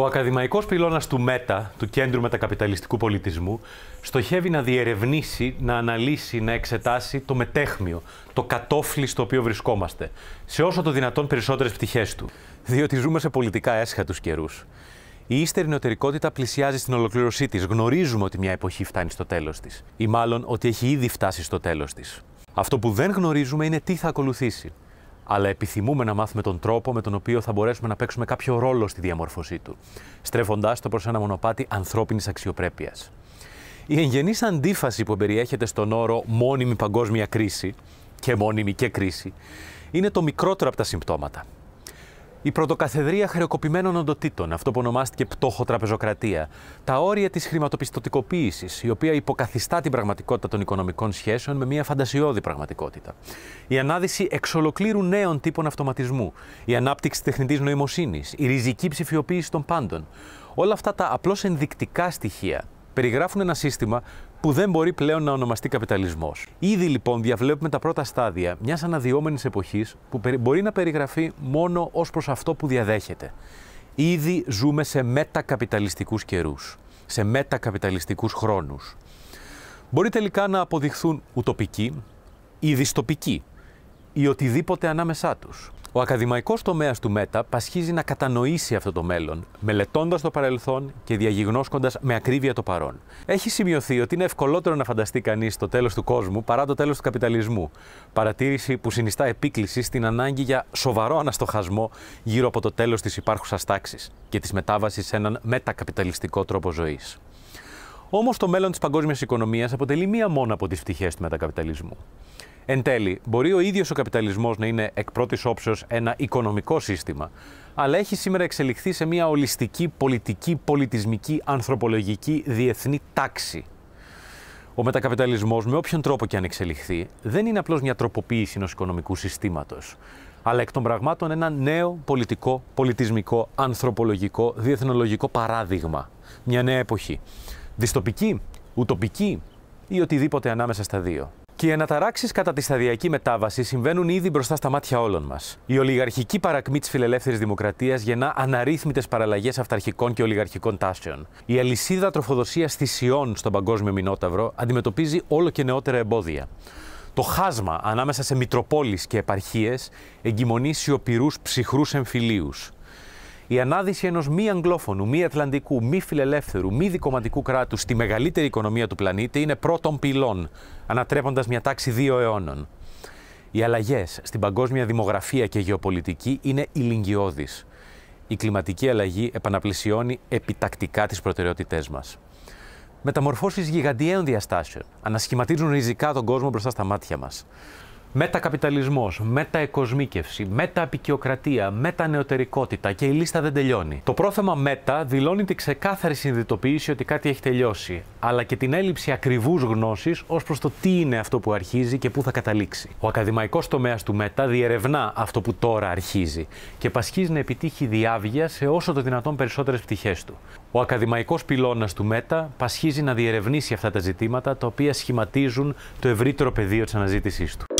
Ο ακαδημαϊκός πυλώνας του ΜΕΤΑ, του Κέντρου Μετακαπιταλιστικού Πολιτισμού, στοχεύει να διερευνήσει, να αναλύσει, να εξετάσει το μετέχμιο, το κατόφλι στο οποίο βρισκόμαστε, σε όσο το δυνατόν περισσότερες πτυχές του. Διότι ζούμε σε πολιτικά έσχατους καιρούς. Η ύστερη νεωτερικότητα πλησιάζει στην ολοκλήρωσή της. Γνωρίζουμε ότι μια εποχή φτάνει στο τέλος της Ή μάλλον ότι έχει ήδη φτάσει στο τέλος της. Αυτό που δεν γνωρίζουμε είναι τι θα ακολουθήσει αλλά επιθυμούμε να μάθουμε τον τρόπο με τον οποίο θα μπορέσουμε να παίξουμε κάποιο ρόλο στη διαμόρφωσή του, στρέφοντάς το προς ένα μονοπάτι ανθρώπινης αξιοπρέπειας. Η εγγενής αντίφαση που περιέχεται στον όρο μόνιμη παγκόσμια κρίση και μόνιμη και κρίση είναι το μικρότερο από τα συμπτώματα. Η πρωτοκαθεδρία χρεοκοπημένων οντοτήτων, αυτό που ονομάστηκε πτώχο τραπεζοκρατία. Τα όρια της χρηματοπιστωτικοποίησης, η οποία υποκαθιστά την πραγματικότητα των οικονομικών σχέσεων με μια φαντασιώδη πραγματικότητα. Η ανάδυση εξ ολοκλήρου νέων τύπων αυτοματισμού. Η ανάπτυξη τεχνητής νοημοσύνης. Η ριζική ψηφιοποίηση των πάντων. Όλα αυτά τα απλώς ενδεικτικά στοιχεία περιγράφουν ένα σύστημα που δεν μπορεί πλέον να ονομαστεί καπιταλισμός. Ήδη λοιπόν διαβλέπουμε τα πρώτα στάδια μιας αναδυόμενης εποχής που μπορεί να περιγραφεί μόνο ως προς αυτό που διαδέχεται. Ήδη ζούμε σε μετακαπιταλιστικούς καιρούς, σε μετακαπιταλιστικούς χρόνους. Μπορεί τελικά να αποδειχθούν ουτοπικοί ή δυστοπικοί ή οτιδήποτε ανάμεσά τους. Ο ακαδημαϊκός τομέας του ΜΕΤΑ πασχίζει να κατανοήσει αυτό το μέλλον, μελετώντας το παρελθόν και διαγιγνώσκοντας με ακρίβεια το παρόν. Έχει σημειωθεί ότι είναι ευκολότερο να φανταστεί κανείς το τέλος του κόσμου παρά το τέλος του καπιταλισμού. Παρατήρηση που συνιστά επίκληση στην ανάγκη για σοβαρό αναστοχασμό γύρω από το τέλος της υπάρχουσας τάξης και της μετάβασης σε έναν μετακαπιταλιστικό τρόπο ζωής. Όμως το μέλλον της παγκόσμιας οικονομίας αποτελεί μία μόνο από τις πτυχές του μετακαπιταλισμού. Εν τέλει, μπορεί ο ίδιος ο καπιταλισμός να είναι εκ πρώτης όψεως ένα οικονομικό σύστημα, αλλά έχει σήμερα εξελιχθεί σε μια ολιστική, πολιτική, πολιτισμική, ανθρωπολογική, διεθνή τάξη. Ο μετακαπιταλισμός, με όποιον τρόπο και αν εξελιχθεί, δεν είναι απλώς μια τροποποίηση ενός οικονομικού συστήματος, αλλά εκ των πραγμάτων ένα νέο πολιτικό, πολιτισμικό, ανθρωπολογικό, διεθνολογικό παράδειγμα. Μια νέα εποχή. Δυστοπική, ουτοπική ή οτιδήποτε ανάμεσα στα δύο. Και οι αναταράξεις κατά τη σταδιακή μετάβαση συμβαίνουν ήδη μπροστά στα μάτια όλων μας. Η ολιγαρχική παρακμή της φιλελεύθερης δημοκρατίας γεννά αναρρύθμιτες παραλλαγές αυταρχικών και ολιγαρχικών τάσεων. Η αλυσίδα τροφοδοσίας θυσιών στον παγκόσμιο μηνόταυρο αντιμετωπίζει όλο και νεότερα εμπόδια. Το χάσμα ανάμεσα σε Μητροπόλεις και επαρχίες εγκυμονεί σιωπηρούς ψυχρούς εμφυλίους. Η ανάδυση ενός μη αγγλόφωνου, μη ατλαντικού, μη φιλελεύθερου, μη δικοματικού κράτους στη μεγαλύτερη οικονομία του πλανήτη είναι πρώτων πυλών, ανατρέποντας μια τάξη δύο αιώνων. Οι αλλαγές στην παγκόσμια δημογραφία και γεωπολιτική είναι ηλικιώδει. Η κλιματική αλλαγή επαναπλησιώνει επιτακτικά τις προτεραιότητές μας. Μεταμορφώσεις γιγαντιαίων διαστάσεων ανασχηματίζουν ριζικά τον κόσμο μπροστά στα μάτια μας. Μετακαπιταλισμός, μεταεκοσμίκευση, μετααπικιοκρατία, μετανεωτερικότητα και η λίστα δεν τελειώνει. Το πρόθεμα μετα δηλώνει τη ξεκάθαρη συνειδητοποίηση ότι κάτι έχει τελειώσει, αλλά και την έλλειψη ακριβούς γνώσης ως προς το τι είναι αυτό που αρχίζει και πού θα καταλήξει. Ο Ακαδημαϊκός τομέας του μετα διερευνά αυτό που τώρα αρχίζει και πασχίζει να επιτύχει διάβγεια σε όσο το δυνατόν περισσότερες πτυχές του. Ο ακαδημαϊκός πυλώνας του μετα πασχίζει να διερευνήσει αυτά τα ζητήματα τα οποία σχηματίζουν το ευρύτερο πεδίο της αναζήτησής του.